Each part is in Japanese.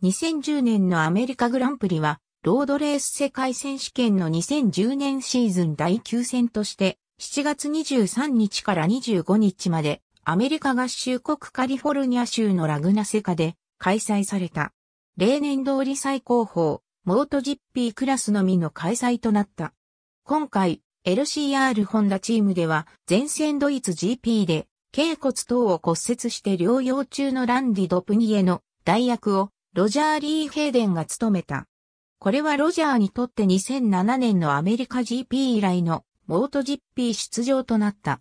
2010年のアメリカグランプリは、ロードレース世界選手権の2010年シーズン第9戦として、7月23日から25日まで、アメリカ合衆国カリフォルニア州のラグナセカで開催された。例年通り最高峰、モートジッピークラスのみの開催となった。今回、LCR ホンダチームでは、前線ドイツ GP で、頸骨等を骨折して療養中のランディ・ドプニエの代役をロジャー・リー・ヘイデンが務めた。これはロジャーにとって2007年のアメリカ GP 以来のモート GP 出場となった。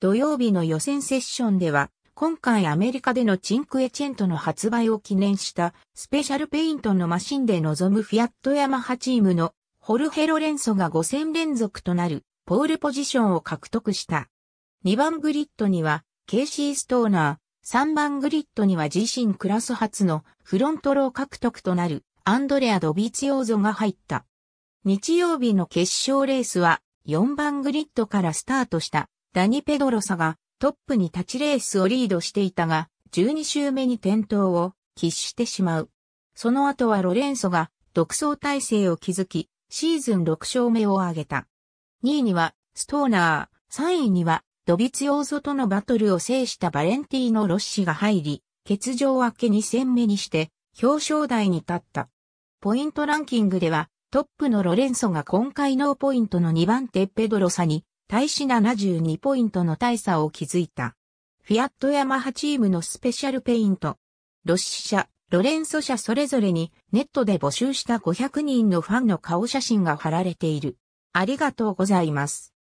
土曜日の予選セッションでは、今回アメリカでのチンクエチェントの発売を記念したスペシャルペイントのマシンで臨むフィアットヤマハチームのホルヘロレンソが5戦連続となるポールポジションを獲得した。2番グリッドにはケイシー・ストーナー、3番グリッドには自身クラス初のフロントロー獲得となるアンドレア・ドビチオーゾが入った。日曜日の決勝レースは4番グリッドからスタートしたダニ・ペドロサがトップに立ちレースをリードしていたが12周目に転倒を喫してしまう。その後はロレンソが独走体制を築きシーズン6勝目を挙げた。2位にはストーナー、3位にはドビツーゾとのバトルを制したバレンティーノ・ロッシが入り、欠場明け2戦目にして表彰台に立った。ポイントランキングではトップのロレンソが今回ノーポイントの2番手ペドロサに対し72ポイントの大差を築いた。フィアットヤマハチームのスペシャルペイント。ロッシ社、ロレンソ社それぞれにネットで募集した500人のファンの顔写真が貼られている。ありがとうございます。